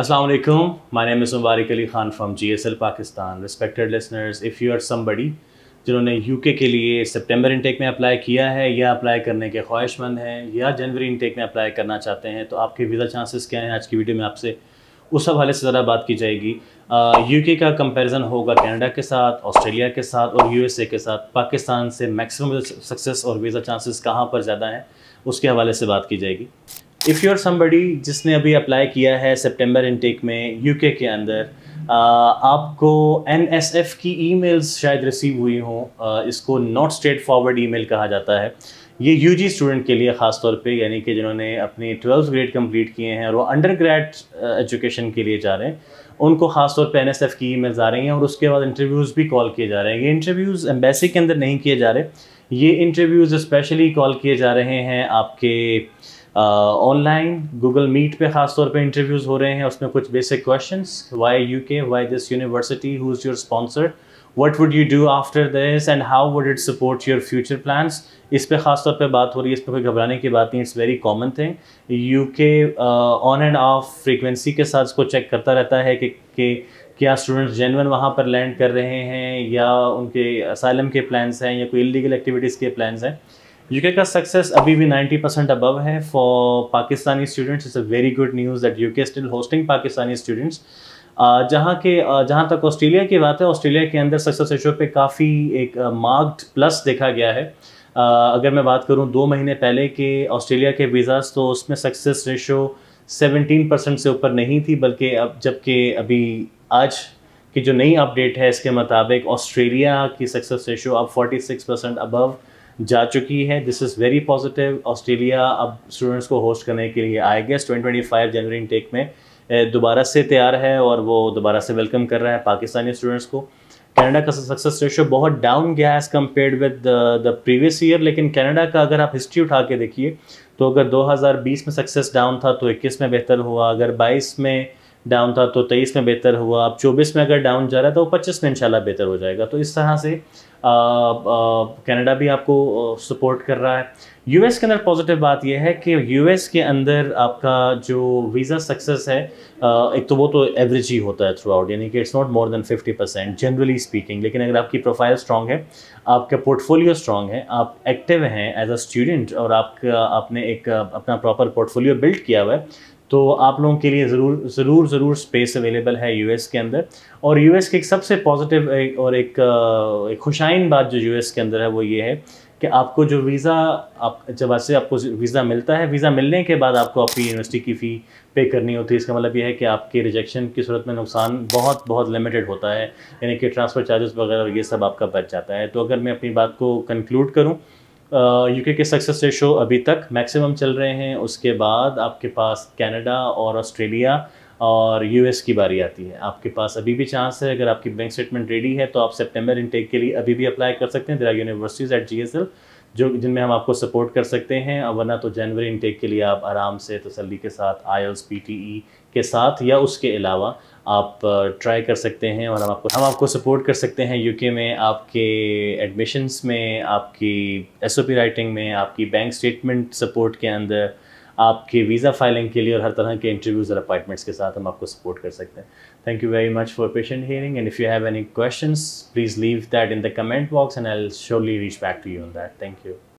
Assalamualaikum. My name is Mubarak Ali Khan from GSL Pakistan. Respected listeners, if you are somebody जिन्होंने UK के लिए सितंबर intake में apply किया है या अप्लाई करने के ख्वाहिशमंद हैं या जनवरी इनटेक में अप्लाई करना चाहते हैं तो आपके वीज़ा चांसेस क्या हैं आज की वीडियो में आपसे उस हवाले से ज़रा बात की जाएगी यूके का कंपैरिजन होगा कनाडा के साथ ऑस्ट्रेलिया के साथ और यूएसए के साथ पाकिस्तान से मैक्सिमम सक्सेस और वीज़ा चांसेस कहाँ पर ज़्यादा हैं उसके हवाले से बात की जाएगी इफ़ यू आर समबडी जिसने अभी अप्लाई किया है सितंबर इनटेक में यूके के अंदर Uh, आपको एन एस एफ की ई मेल्स शायद रिसीव हुई हों uh, इसको not straightforward email कहा जाता है ये यू जी स्टूडेंट के लिए ख़ास तौर पे यानी कि जिन्होंने अपने ट्वेल्थ ग्रेड कंप्लीट किए हैं और वो अंडर ग्रेड एजुकेशन के लिए जा रहे हैं उनको ख़ास तौर पे एन एस एफ की ई मेल्स आ रही हैं और उसके बाद इंटरव्यूज़ भी कॉल किए जा रहे हैं ये इंटरव्यूज़ एम्बेसी के अंदर नहीं किए जा रहे ये इंटरव्यूज़ स्पेशली कॉल किए जा रहे हैं आपके ऑनलाइन गूगल मीट पे खास तौर पे इंटरव्यूज़ हो रहे हैं उसमें कुछ basic questions why UK why this university who is your sponsor what would you do after this and how would it support your future plans इस पे खास तौर पे बात हो रही है इस पर कोई घबराने की बात नहीं it's very common thing UK on and off frequency के साथ इसको चेक करता रहता है कि, कि क्या स्टूडेंट्स जेनवन वहाँ पर लैंड कर रहे हैं या उनके असाइलम के प्लान्स हैं या कोई इलीगल एक्टिविटीज़ के प्लान्स हैं यूके का सक्सेस अभी भी 90 परसेंट अबव है for Pakistani students it's a very good news that UK still hosting Pakistani students जहाँ के uh, जहाँ तक ऑस्ट्रेलिया की बात है ऑस्ट्रेलिया के अंदर सक्सेस रेशो पे काफ़ी एक मार्क्ड uh, प्लस देखा गया है uh, अगर मैं बात करूँ दो महीने पहले के ऑस्ट्रेलिया के वीज़ाज तो उसमें सक्सेस रेशो 17 परसेंट से ऊपर नहीं थी बल्कि अब जबकि अभी आज की जो नई अपडेट है इसके मुताबिक ऑस्ट्रेलिया की सक्सेस रेशो अब 46 परसेंट अबव जा चुकी है this is very positive Australia अब स्टूडेंट्स को होस्ट करने के लिए I guess twenty twenty five जनवरी टेक में दोबारा से तैयार है और वो दोबारा से वेलकम कर रहा है पाकिस्तानी स्टूडेंट्स को कनाडा का सक्सेस रेशो बहुत डाउन गया है as compare with the previous year लेकिन कनाडा का अगर आप हिस्ट्री उठा के देखिए तो अगर 2020 में सक्सेस डाउन था तो 21 में बेहतर हुआ अगर 22 में डाउन था तो तेईस में बेहतर हुआ अब चौबीस में अगर डाउन जा रहा है तो पच्चीस में इनशाला बेहतर हो जाएगा तो इस तरह से कनाडा भी आपको सपोर्ट कर रहा है यूएस के अंदर पॉजिटिव बात यह है कि यूएस के अंदर आपका जो वीज़ा सक्सेस है एक तो वो तो एवरेज ही होता है थ्रू आउट यानी कि it's not more than 50 percent generally speaking लेकिन अगर आपकी प्रोफाइल स्ट्रांग है आपका पोर्टफोलियो स्ट्रांग है आप एक्टिव हैं एज अ स्टूडेंट और आपका आपने एक अपना प्रॉपर पोर्टफोलियो बिल्ड किया हुआ है तो आप लोगों के लिए ज़रूर ज़रूर ज़रूर स्पेस अवेलेबल है यूएस के अंदर और यूएस के एक सबसे पॉजिटिव और एक, एक खुशाइन बात जो यूएस के अंदर है वो ये है कि आपको जो वीज़ा आप जब से आपको वीज़ा मिलता है वीज़ा मिलने के बाद आपको आपकी यूनिवर्सिटी की फ़ी पे करनी होती है इसका मतलब यह है कि आपके रिजेक्शन की सूरत में नुकसान बहुत बहुत लिमिटेड होता है यानी कि ट्रांसफ़र चार्जेस वगैरह ये सब आपका बच जाता है तो अगर मैं अपनी बात को कंक्लूड करूँ यूके के सक्सेस रेशो अभी तक मैक्सिमम चल रहे हैं उसके बाद आपके पास कनाडा और ऑस्ट्रेलिया और यूएस की बारी आती है आपके पास अभी भी चांस है अगर आपकी बैंक स्टेटमेंट रेडी है तो आप सेप्टेम्बर इनटेक के लिए अभी भी अप्लाई कर सकते हैं दिरा यूनिवर्सिटीज़ एट जी जो जिनमें हम आपको सपोर्ट कर सकते हैं और वरना तो जनवरी इनटेक के लिए आप आराम से तसली के साथ आई एल्स e के साथ या उसके अलावा आप ट्राई कर सकते हैं और हम आपको हम आपको सपोर्ट कर सकते हैं यूके में आपके एडमिशन्स में आपकी एसओपी राइटिंग में आपकी बैंक स्टेटमेंट सपोर्ट के अंदर आपके वीज़ा फाइलिंग के लिए और हर तरह के इंटरव्यूज़ और अपॉइंटमेंट्स के साथ हम आपको सपोर्ट कर सकते हैं thank you very much for patient hearing and if you have any question please leave that in the comment box and I surely reach back to you on that thank you